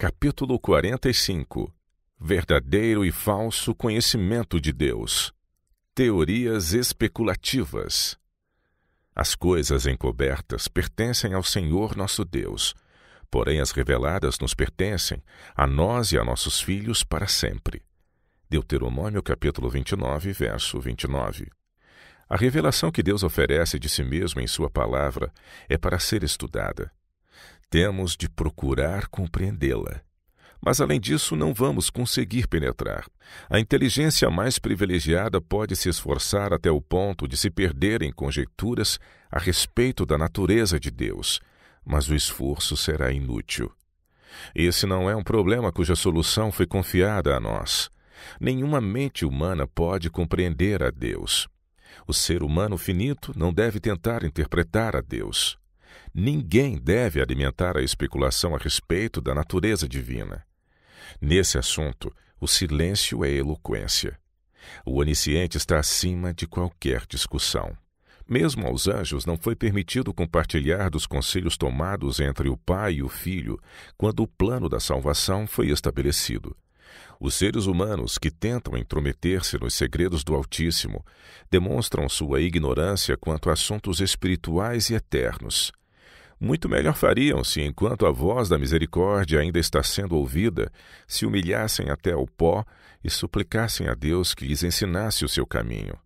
Capítulo 45 Verdadeiro e falso conhecimento de Deus. Teorias especulativas. As coisas encobertas pertencem ao Senhor nosso Deus, porém as reveladas nos pertencem a nós e a nossos filhos para sempre. Deuteronômio capítulo 29, verso 29. A revelação que Deus oferece de si mesmo em sua palavra é para ser estudada temos de procurar compreendê-la. Mas, além disso, não vamos conseguir penetrar. A inteligência mais privilegiada pode se esforçar até o ponto de se perder em conjecturas a respeito da natureza de Deus, mas o esforço será inútil. Esse não é um problema cuja solução foi confiada a nós. Nenhuma mente humana pode compreender a Deus. O ser humano finito não deve tentar interpretar a Deus. Ninguém deve alimentar a especulação a respeito da natureza divina. Nesse assunto, o silêncio é eloquência. O onisciente está acima de qualquer discussão. Mesmo aos anjos não foi permitido compartilhar dos conselhos tomados entre o Pai e o Filho quando o plano da salvação foi estabelecido. Os seres humanos que tentam intrometer-se nos segredos do Altíssimo demonstram sua ignorância quanto a assuntos espirituais e eternos. Muito melhor fariam se, enquanto a voz da misericórdia ainda está sendo ouvida, se humilhassem até ao pó e suplicassem a Deus que lhes ensinasse o seu caminho.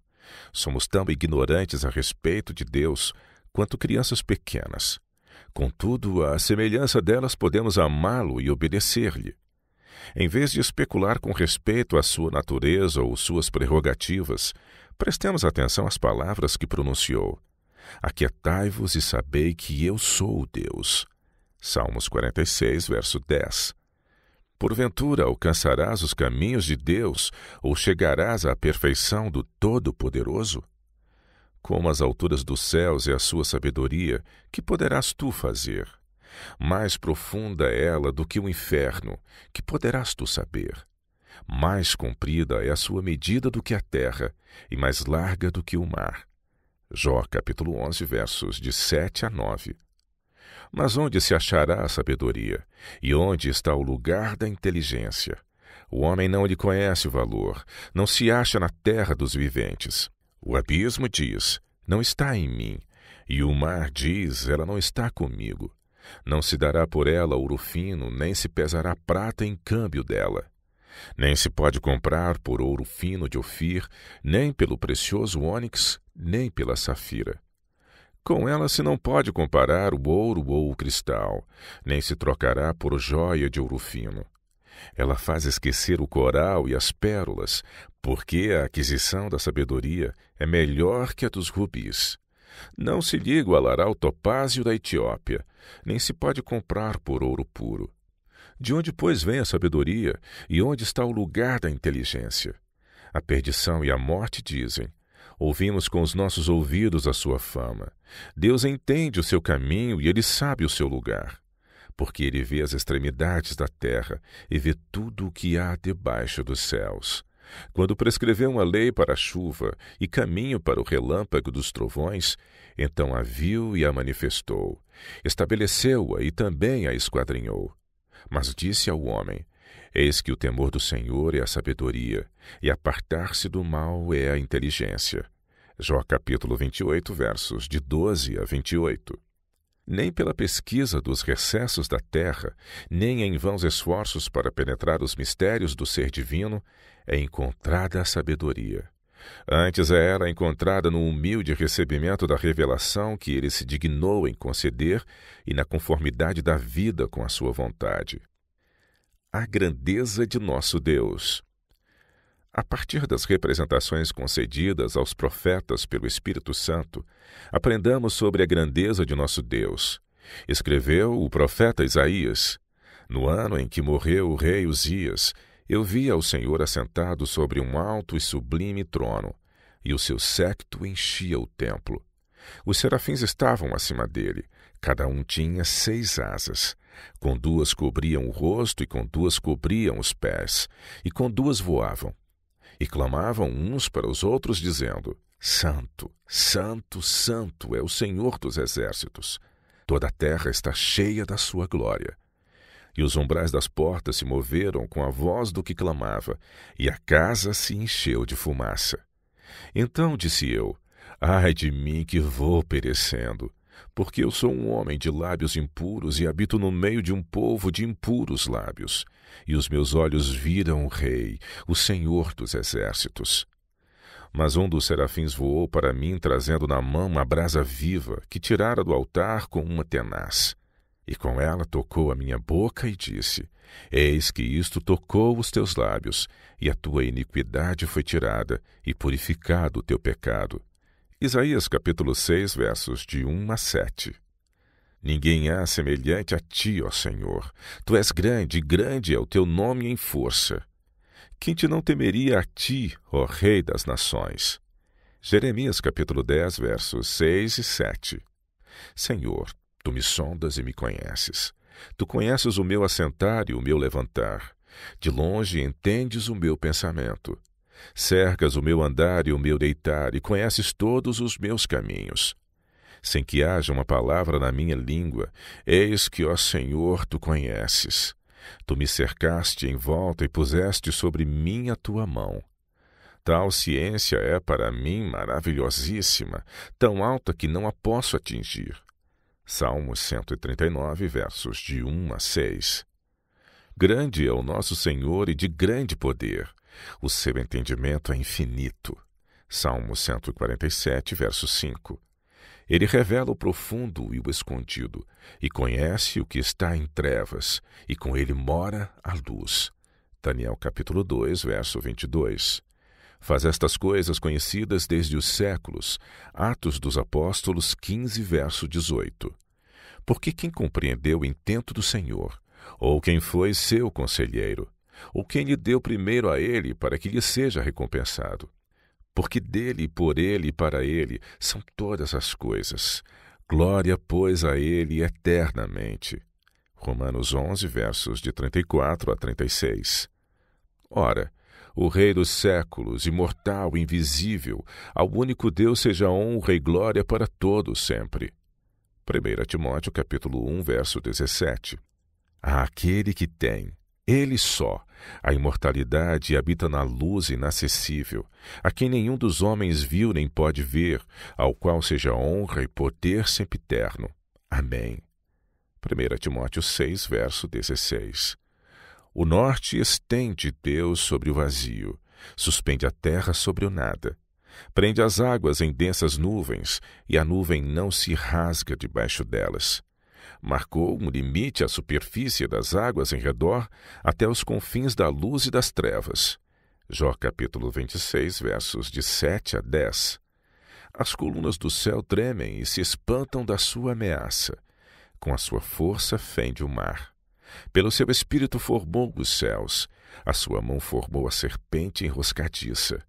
Somos tão ignorantes a respeito de Deus quanto crianças pequenas. Contudo, à semelhança delas, podemos amá-lo e obedecer-lhe. Em vez de especular com respeito à sua natureza ou suas prerrogativas, prestemos atenção às palavras que pronunciou. Aquietai-vos e sabei que eu sou o Deus. Salmos 46, verso 10. Porventura alcançarás os caminhos de Deus, ou chegarás à perfeição do Todo-Poderoso? Como as alturas dos céus e a sua sabedoria, que poderás tu fazer? Mais profunda é ela do que o inferno, que poderás tu saber? Mais comprida é a sua medida do que a terra, e mais larga do que o mar. Jó capítulo 11, versos de 7 a 9. Mas onde se achará a sabedoria? E onde está o lugar da inteligência? O homem não lhe conhece o valor, não se acha na terra dos viventes. O abismo diz: Não está em mim. E o mar diz: Ela não está comigo. Não se dará por ela ouro fino, nem se pesará prata em câmbio dela. Nem se pode comprar por ouro fino de Ofir, nem pelo precioso ônix nem pela safira. Com ela se não pode comparar o ouro ou o cristal, nem se trocará por jóia de ouro fino. Ela faz esquecer o coral e as pérolas, porque a aquisição da sabedoria é melhor que a dos rubis. Não se lhe igualará o topázio da Etiópia, nem se pode comprar por ouro puro. De onde, pois, vem a sabedoria e onde está o lugar da inteligência? A perdição e a morte dizem: Ouvimos com os nossos ouvidos a sua fama. Deus entende o seu caminho e ele sabe o seu lugar, porque ele vê as extremidades da terra e vê tudo o que há debaixo dos céus. Quando prescreveu uma lei para a chuva e caminho para o relâmpago dos trovões, então a viu e a manifestou. Estabeleceu-a e também a esquadrinhou. Mas disse ao homem: Eis que o temor do Senhor é a sabedoria, e apartar-se do mal é a inteligência. Jó capítulo 28, versos de 12 a 28. Nem pela pesquisa dos recessos da terra, nem em vãos esforços para penetrar os mistérios do ser divino, é encontrada a sabedoria. Antes é ela encontrada no humilde recebimento da revelação que ele se dignou em conceder e na conformidade da vida com a sua vontade a grandeza de nosso Deus. A partir das representações concedidas aos profetas pelo Espírito Santo, aprendamos sobre a grandeza de nosso Deus. Escreveu o profeta Isaías: No ano em que morreu o rei Uzias, eu vi ao Senhor assentado sobre um alto e sublime trono, e o seu séquito enchia o templo. Os serafins estavam acima dele. Cada um tinha seis asas. Com duas cobriam o rosto, e com duas cobriam os pés, e com duas voavam. E clamavam uns para os outros, dizendo: Santo, Santo, Santo é o Senhor dos exércitos. Toda a terra está cheia da sua glória. E os umbrais das portas se moveram com a voz do que clamava, e a casa se encheu de fumaça. Então disse eu: Ai de mim que vou perecendo, porque eu sou um homem de lábios impuros e habito no meio de um povo de impuros lábios. E os meus olhos viram o Rei, o Senhor dos Exércitos. Mas um dos serafins voou para mim, trazendo na mão uma brasa viva, que tirara do altar com uma tenaz. E com ela tocou a minha boca e disse: Eis que isto tocou os teus lábios, e a tua iniquidade foi tirada, e purificado o teu pecado. Isaías capítulo 6, versos de 1 a 7. Ninguém há é semelhante a ti, ó Senhor. Tu és grande, grande é o teu nome em força. Quem te não temeria a ti, ó Rei das nações? Jeremias capítulo 10, versos 6 e 7. Senhor, tu me sondas e me conheces. Tu conheces o meu assentar e o meu levantar. De longe entendes o meu pensamento. Cercas o meu andar e o meu deitar, e conheces todos os meus caminhos. Sem que haja uma palavra na minha língua, eis que, ó Senhor, tu conheces. Tu me cercaste em volta e puseste sobre mim a tua mão. Tal ciência é para mim maravilhosíssima, tão alta que não a posso atingir. Salmos 139, versos de 1 a 6. Grande é o nosso Senhor e de grande poder. O seu entendimento é infinito. Salmo 147, verso 5. Ele revela o profundo e o escondido, e conhece o que está em trevas, e com ele mora a luz. Daniel capítulo 2, verso 22. Faz estas coisas conhecidas desde os séculos. Atos dos Apóstolos 15, verso 18. Porque quem compreendeu o intento do Senhor, ou quem foi seu conselheiro, ou quem lhe deu primeiro a ele para que lhe seja recompensado. Porque dele, por ele e para ele são todas as coisas. Glória, pois, a ele eternamente. Romanos 11, versos de 34 a 36. Ora, o Rei dos séculos, imortal, invisível, ao único Deus seja honra e glória para todos sempre. 1 Timóteo capítulo 1, verso 17. A aquele que tem, ele só, a imortalidade habita na luz inacessível, a quem nenhum dos homens viu nem pode ver, ao qual seja honra e poder sempiterno. Amém. 1 Timóteo 6, verso 16. O norte estende Deus sobre o vazio, suspende a terra sobre o nada. Prende as águas em densas nuvens, e a nuvem não se rasga debaixo delas. Marcou um limite à superfície das águas em redor até os confins da luz e das trevas. Jó capítulo 26, versos de 7 a 10. As colunas do céu tremem e se espantam da sua ameaça. Com a sua força fende o mar. Pelo seu espírito formou os céus. A sua mão formou a serpente enroscadiça.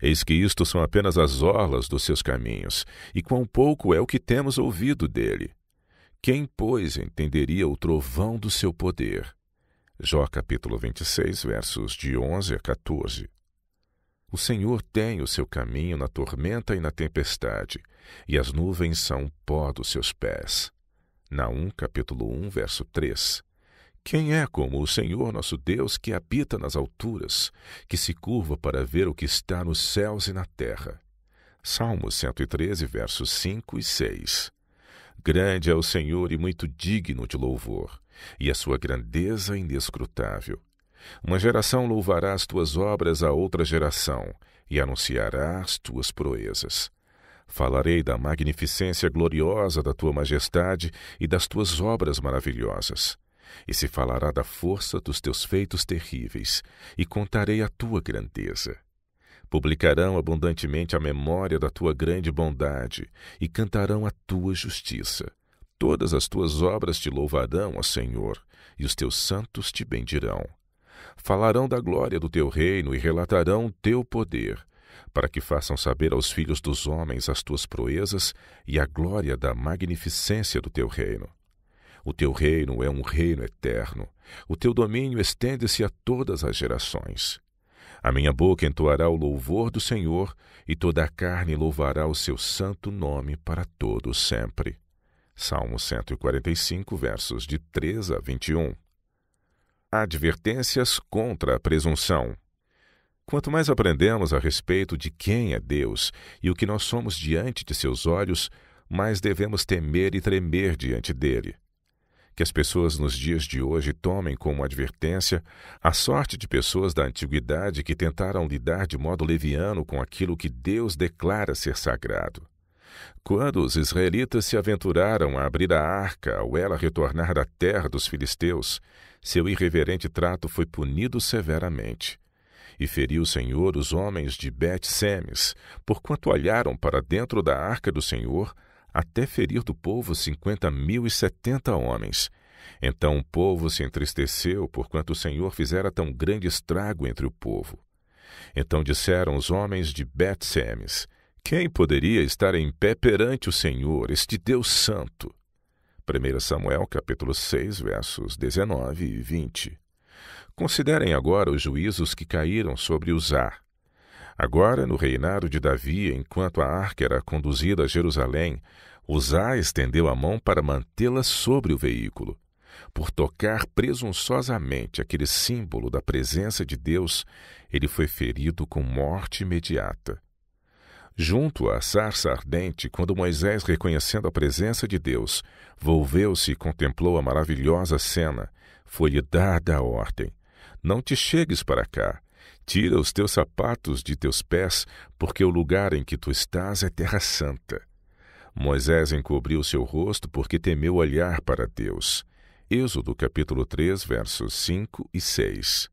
Eis que isto são apenas as orlas dos seus caminhos, e quão pouco é o que temos ouvido dele. Quem, pois, entenderia o trovão do seu poder? Jó capítulo 26, versos de 11 a 14. O Senhor tem o seu caminho na tormenta e na tempestade, e as nuvens são o pó dos seus pés. Naum, capítulo 1, verso 3. Quem é como o Senhor nosso Deus que habita nas alturas, que se curva para ver o que está nos céus e na terra? Salmos 113, versos 5 e 6. Grande é o Senhor e muito digno de louvor, e a sua grandeza inescrutável. Uma geração louvará as tuas obras a outra geração, e anunciará as tuas proezas. Falarei da magnificência gloriosa da tua majestade e das tuas obras maravilhosas. E se falará da força dos teus feitos terríveis, e contarei a tua grandeza. Publicarão abundantemente a memória da tua grande bondade e cantarão a tua justiça. Todas as tuas obras te louvarão, ó Senhor, e os teus santos te bendirão. Falarão da glória do teu reino e relatarão o teu poder, para que façam saber aos filhos dos homens as tuas proezas e a glória da magnificência do teu reino. O teu reino é um reino eterno. O teu domínio estende-se a todas as gerações. A minha boca entoará o louvor do Senhor, e toda a carne louvará o seu santo nome para todo sempre. Salmo 145, versos de 3 a 21. Advertências contra a presunção. Quanto mais aprendemos a respeito de quem é Deus e o que nós somos diante de seus olhos, mais devemos temer e tremer diante dele que as pessoas nos dias de hoje tomem como advertência a sorte de pessoas da antiguidade que tentaram lidar de modo leviano com aquilo que Deus declara ser sagrado. Quando os israelitas se aventuraram a abrir a arca ao ela retornar da terra dos filisteus, seu irreverente trato foi punido severamente. E feriu o Senhor os homens de Bet-Semes, porquanto olharam para dentro da arca do Senhor até ferir do povo cinquenta mil e setenta homens. Então o povo se entristeceu, por quanto o Senhor fizera tão grande estrago entre o povo. Então disseram os homens de Bet-Semes, Quem poderia estar em pé perante o Senhor, este Deus Santo? 1 Samuel capítulo 6, versos 19 e 20. Considerem agora os juízos que caíram sobre Uzar, Agora, no reinado de Davi, enquanto a arca era conduzida a Jerusalém, Uzá estendeu a mão para mantê-la sobre o veículo. Por tocar presunçosamente aquele símbolo da presença de Deus, ele foi ferido com morte imediata. Junto à sarça ardente, quando Moisés, reconhecendo a presença de Deus, volveu-se e contemplou a maravilhosa cena, foi-lhe dada a ordem: Não te chegues para cá, Tira os teus sapatos de teus pés, porque o lugar em que tu estás é terra santa. Moisés encobriu seu rosto porque temeu olhar para Deus. Êxodo capítulo 3, versos 5 e 6.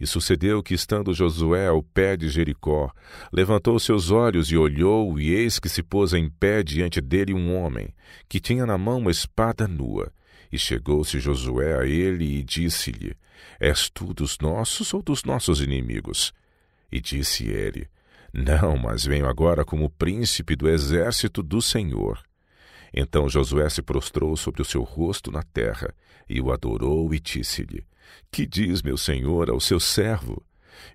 E sucedeu que, estando Josué ao pé de Jericó, levantou seus olhos e olhou, e eis que se pôs em pé diante dele um homem, que tinha na mão uma espada nua. E chegou-se Josué a ele e disse-lhe: És tu dos nossos ou dos nossos inimigos? E disse ele: Não, mas venho agora como príncipe do exército do Senhor. Então Josué se prostrou sobre o seu rosto na terra e o adorou e disse-lhe: Que diz meu senhor ao seu servo?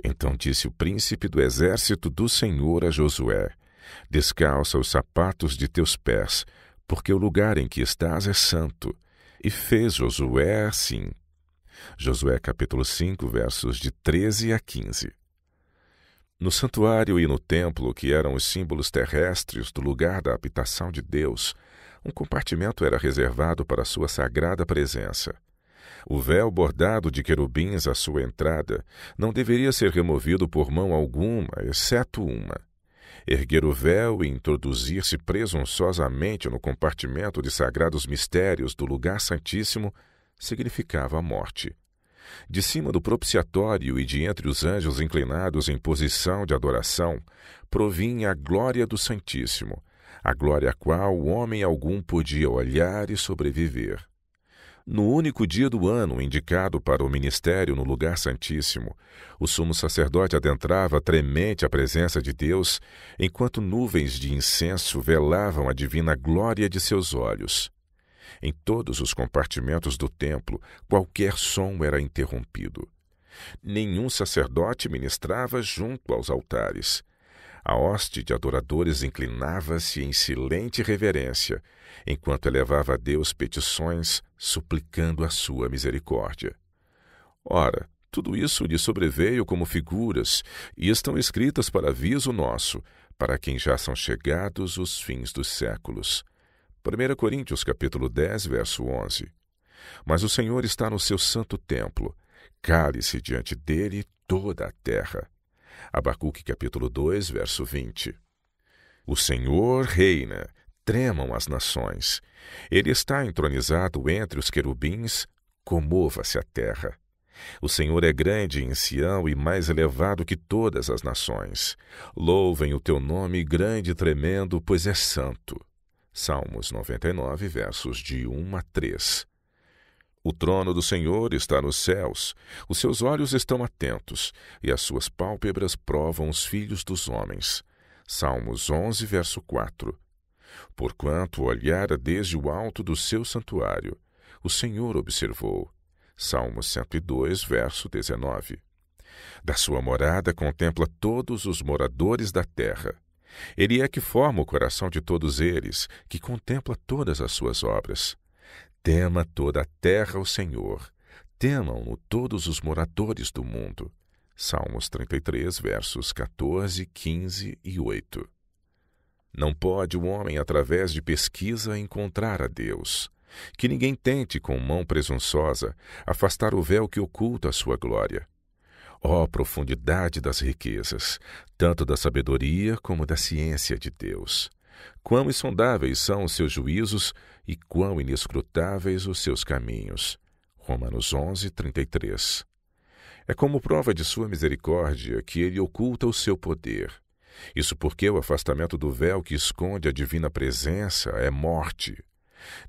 Então disse o príncipe do exército do Senhor a Josué: Descalça os sapatos de teus pés, porque o lugar em que estás é santo. E fez Josué assim. Josué capítulo 5, versos de 13 a 15. No santuário e no templo, que eram os símbolos terrestres do lugar da habitação de Deus, um compartimento era reservado para sua sagrada presença. O véu bordado de querubins à sua entrada não deveria ser removido por mão alguma, exceto uma erguer o véu e introduzir-se presunçosamente no compartimento de sagrados mistérios do lugar santíssimo significava a morte. De cima do propiciatório e de entre os anjos inclinados em posição de adoração, provinha a glória do Santíssimo, a glória a qual homem algum podia olhar e sobreviver. No único dia do ano indicado para o ministério no lugar santíssimo, o sumo sacerdote adentrava tremente a presença de Deus, enquanto nuvens de incenso velavam a divina glória de seus olhos. Em todos os compartimentos do templo, qualquer som era interrompido. Nenhum sacerdote ministrava junto aos altares. A hoste de adoradores inclinava-se em silente reverência, enquanto elevava a Deus petições, suplicando a sua misericórdia. Ora, tudo isso lhe sobreveio como figuras e estão escritas para aviso nosso, para quem já são chegados os fins dos séculos. 1 Coríntios capítulo 10, verso 11. Mas o Senhor está no seu santo templo. Cale-se diante dele toda a terra. Abacuque capítulo 2, verso 20. O Senhor reina, tremam as nações. Ele está entronizado entre os querubins, comova-se a terra. O Senhor é grande em Sião e mais elevado que todas as nações. Louvem o teu nome, grande e tremendo, pois é santo. Salmos 99, versos de 1 a 3. O trono do Senhor está nos céus, os seus olhos estão atentos, e as suas pálpebras provam os filhos dos homens. Salmos 11, verso 4 porquanto olhara desde o alto do seu santuário. O Senhor observou. Salmo 102, verso 19. Da sua morada contempla todos os moradores da terra. Ele é que forma o coração de todos eles, que contempla todas as suas obras. Tema toda a terra o Senhor. Temam-no todos os moradores do mundo. Salmos 33, versos 14, 15 e 8. Não pode o homem, através de pesquisa, encontrar a Deus. Que ninguém tente, com mão presunçosa, afastar o véu que oculta a sua glória. Ó oh, profundidade das riquezas, tanto da sabedoria como da ciência de Deus! Quão insondáveis são os seus juízos e quão inescrutáveis os seus caminhos! Romanos 11, 33. É como prova de sua misericórdia que ele oculta o seu poder. Isso porque o afastamento do véu que esconde a divina presença é morte.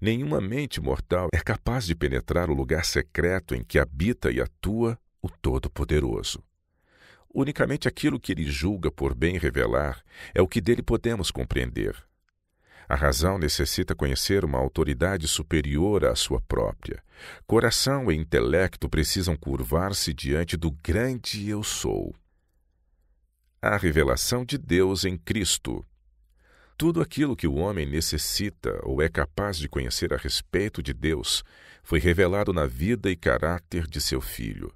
Nenhuma mente mortal é capaz de penetrar o lugar secreto em que habita e atua o Todo-Poderoso. Unicamente aquilo que ele julga por bem revelar é o que dele podemos compreender. A razão necessita conhecer uma autoridade superior à sua própria. Coração e intelecto precisam curvar-se diante do grande eu sou a revelação de Deus em Cristo. Tudo aquilo que o homem necessita ou é capaz de conhecer a respeito de Deus foi revelado na vida e caráter de seu filho.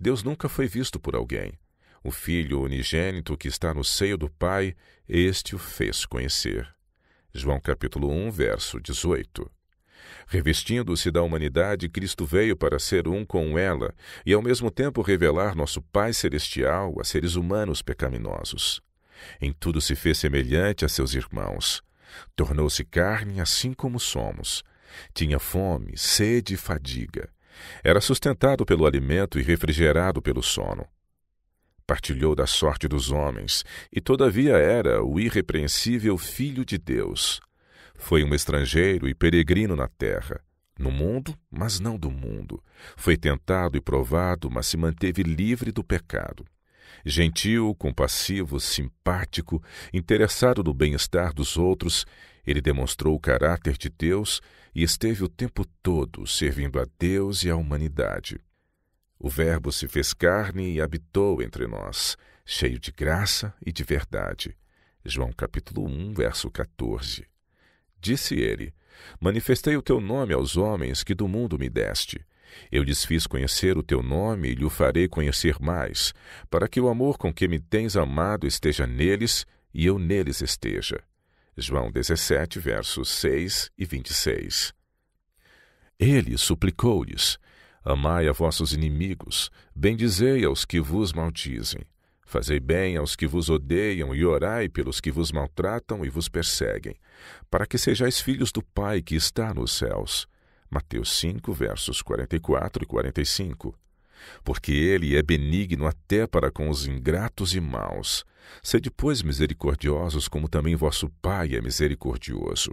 Deus nunca foi visto por alguém. O filho unigênito que está no seio do Pai, este o fez conhecer. João capítulo 1, verso 18. Revestindo-se da humanidade, Cristo veio para ser um com ela e, ao mesmo tempo, revelar nosso Pai Celestial a seres humanos pecaminosos. Em tudo se fez semelhante a seus irmãos. Tornou-se carne assim como somos. Tinha fome, sede e fadiga. Era sustentado pelo alimento e refrigerado pelo sono. Partilhou da sorte dos homens e, todavia, era o irrepreensível Filho de Deus. Foi um estrangeiro e peregrino na terra, no mundo, mas não do mundo. Foi tentado e provado, mas se manteve livre do pecado. Gentil, compassivo, simpático, interessado no bem-estar dos outros, ele demonstrou o caráter de Deus e esteve o tempo todo servindo a Deus e à humanidade. O Verbo se fez carne e habitou entre nós, cheio de graça e de verdade. João capítulo 1, verso 14. Disse ele: Manifestei o teu nome aos homens que do mundo me deste. Eu lhes fiz conhecer o teu nome e lhe o farei conhecer mais, para que o amor com que me tens amado esteja neles e eu neles esteja. João 17, versos 6 e 26. Ele suplicou-lhes: Amai a vossos inimigos, bendizei aos que vos maldizem, Fazei bem aos que vos odeiam e orai pelos que vos maltratam e vos perseguem, para que sejais filhos do Pai que está nos céus. Mateus 5, versos 44 e 45. Porque ele é benigno até para com os ingratos e maus. Sede, pois, misericordiosos, como também vosso Pai é misericordioso.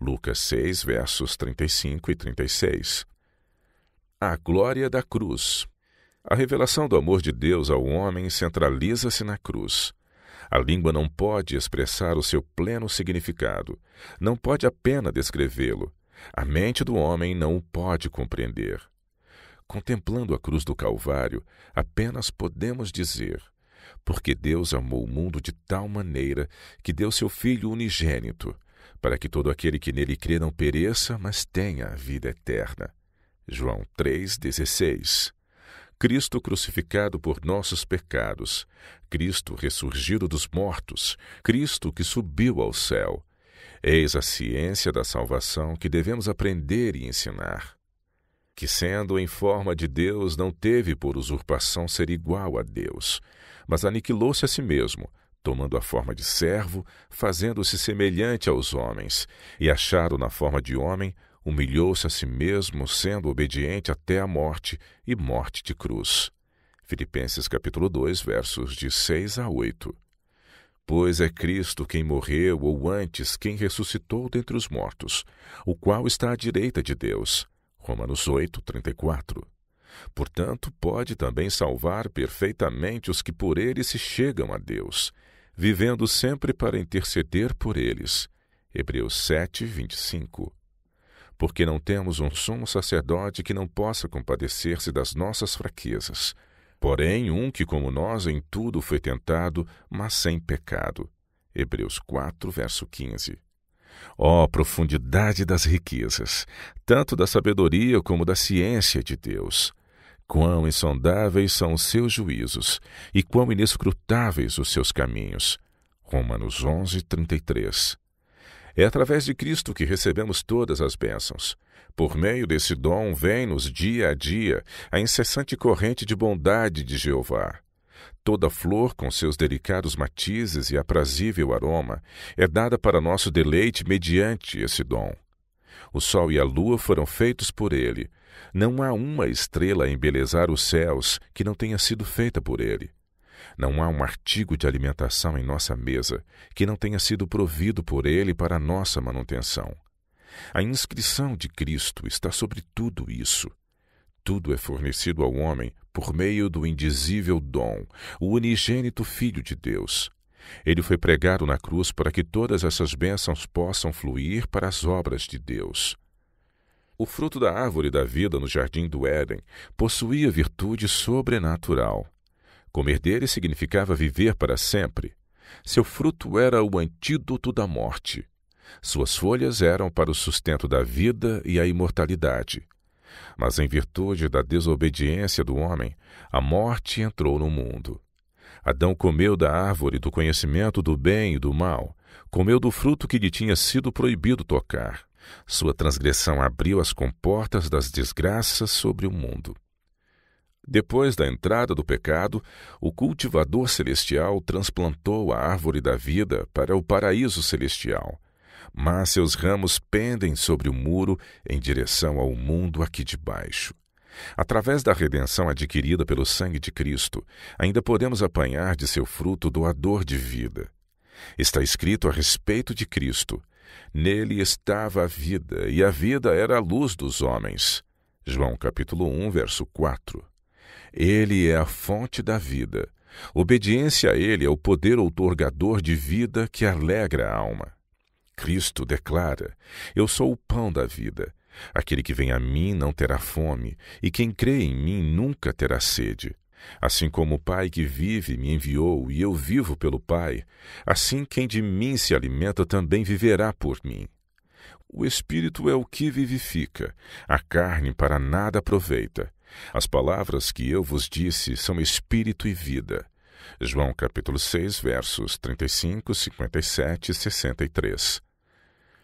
Lucas 6, versos 35 e 36. A glória da cruz. A revelação do amor de Deus ao homem centraliza-se na cruz. A língua não pode expressar o seu pleno significado, não pode apenas descrevê-lo. A mente do homem não o pode compreender. Contemplando a cruz do Calvário, apenas podemos dizer: Porque Deus amou o mundo de tal maneira que deu seu Filho unigênito, para que todo aquele que nele crê não pereça, mas tenha a vida eterna. João 3,16 Cristo crucificado por nossos pecados, Cristo ressurgido dos mortos, Cristo que subiu ao céu. Eis a ciência da salvação que devemos aprender e ensinar. Que, sendo em forma de Deus, não teve por usurpação ser igual a Deus, mas aniquilou-se a si mesmo, tomando a forma de servo, fazendo-se semelhante aos homens, e achado na forma de homem, humilhou-se a si mesmo, sendo obediente até a morte e morte de cruz. Filipenses capítulo 2, versos de 6 a 8. Pois é Cristo quem morreu, ou antes, quem ressuscitou dentre os mortos, o qual está à direita de Deus. Romanos 8, 34. Portanto, pode também salvar perfeitamente os que por ele se chegam a Deus, vivendo sempre para interceder por eles. Hebreus 7, 25 porque não temos um sumo sacerdote que não possa compadecer-se das nossas fraquezas, porém um que, como nós, em tudo foi tentado, mas sem pecado. Hebreus 4, verso 15. Ó oh, profundidade das riquezas, tanto da sabedoria como da ciência de Deus! Quão insondáveis são os seus juízos e quão inescrutáveis os seus caminhos! Romanos 11, 33. É através de Cristo que recebemos todas as bênçãos. Por meio desse dom vem-nos dia a dia a incessante corrente de bondade de Jeová. Toda flor, com seus delicados matizes e aprazível aroma, é dada para nosso deleite mediante esse dom. O sol e a lua foram feitos por ele. Não há uma estrela a embelezar os céus que não tenha sido feita por ele. Não há um artigo de alimentação em nossa mesa que não tenha sido provido por Ele para nossa manutenção. A inscrição de Cristo está sobre tudo isso. Tudo é fornecido ao homem por meio do indizível dom, o unigênito Filho de Deus. Ele foi pregado na cruz para que todas essas bênçãos possam fluir para as obras de Deus. O fruto da árvore da vida no jardim do Éden possuía virtude sobrenatural. Comer dele significava viver para sempre. Seu fruto era o antídoto da morte. Suas folhas eram para o sustento da vida e a imortalidade. Mas, em virtude da desobediência do homem, a morte entrou no mundo. Adão comeu da árvore do conhecimento do bem e do mal, comeu do fruto que lhe tinha sido proibido tocar. Sua transgressão abriu as comportas das desgraças sobre o mundo. Depois da entrada do pecado, o cultivador celestial transplantou a árvore da vida para o paraíso celestial, mas seus ramos pendem sobre o muro em direção ao mundo aqui de baixo. Através da redenção adquirida pelo sangue de Cristo, ainda podemos apanhar de seu fruto doador de vida. Está escrito a respeito de Cristo: Nele estava a vida, e a vida era a luz dos homens. João capítulo 1, verso 4. Ele é a fonte da vida. Obediência a Ele é o poder outorgador de vida que alegra a alma. Cristo declara: Eu sou o pão da vida. Aquele que vem a mim não terá fome, e quem crê em mim nunca terá sede. Assim como o Pai que vive me enviou e eu vivo pelo Pai, assim quem de mim se alimenta também viverá por mim. O Espírito é o que vivifica, a carne para nada aproveita. As palavras que eu vos disse são espírito e vida. João capítulo 6, versos 35, 57 e 63.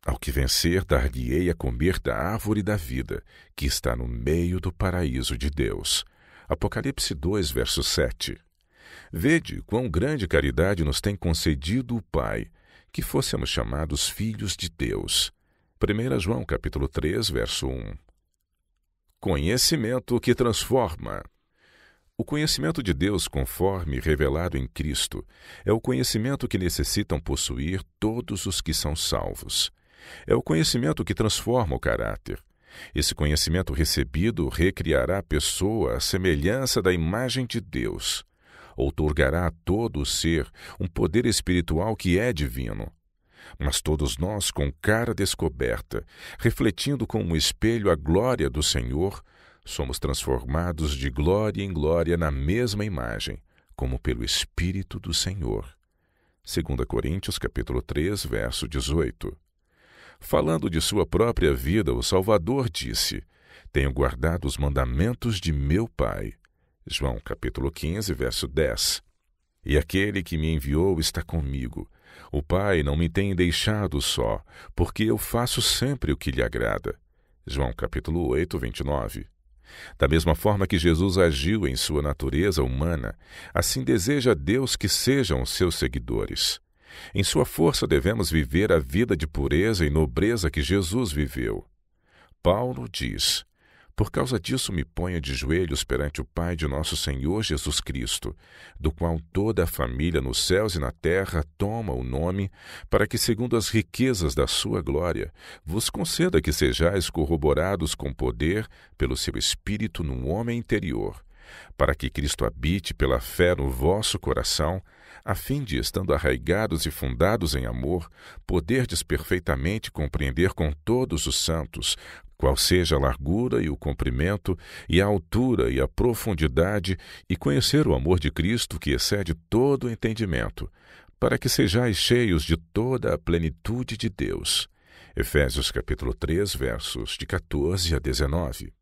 Ao que vencer, dar-lhe-ei a comer da árvore da vida, que está no meio do paraíso de Deus. Apocalipse 2, verso 7. Vede quão grande caridade nos tem concedido o Pai, que fôssemos chamados filhos de Deus. 1 João capítulo 3, verso 1. Conhecimento que transforma. O conhecimento de Deus, conforme revelado em Cristo, é o conhecimento que necessitam possuir todos os que são salvos. É o conhecimento que transforma o caráter. Esse conhecimento recebido recriará a pessoa à semelhança da imagem de Deus. Outorgará a todo o ser um poder espiritual que é divino. Mas todos nós, com cara descoberta, refletindo como um espelho a glória do Senhor, somos transformados de glória em glória na mesma imagem, como pelo Espírito do Senhor. 2 Coríntios capítulo 3, verso 18. Falando de sua própria vida, o Salvador disse: Tenho guardado os mandamentos de meu Pai. João capítulo 15, verso 10. E aquele que me enviou está comigo. O Pai não me tem deixado só, porque eu faço sempre o que lhe agrada. João capítulo 8, 29. Da mesma forma que Jesus agiu em sua natureza humana, assim deseja Deus que sejam os seus seguidores. Em sua força devemos viver a vida de pureza e nobreza que Jesus viveu. Paulo diz: por causa disso, me ponha de joelhos perante o Pai de nosso Senhor Jesus Cristo, do qual toda a família nos céus e na terra toma o nome, para que, segundo as riquezas da sua glória, vos conceda que sejais corroborados com poder pelo seu Espírito no homem interior, para que Cristo habite pela fé no vosso coração, a fim de, estando arraigados e fundados em amor, poderdes perfeitamente compreender com todos os santos qual seja a largura e o comprimento, e a altura e a profundidade, e conhecer o amor de Cristo que excede todo o entendimento, para que sejais cheios de toda a plenitude de Deus. Efésios capítulo 3, versos de 14 a 19.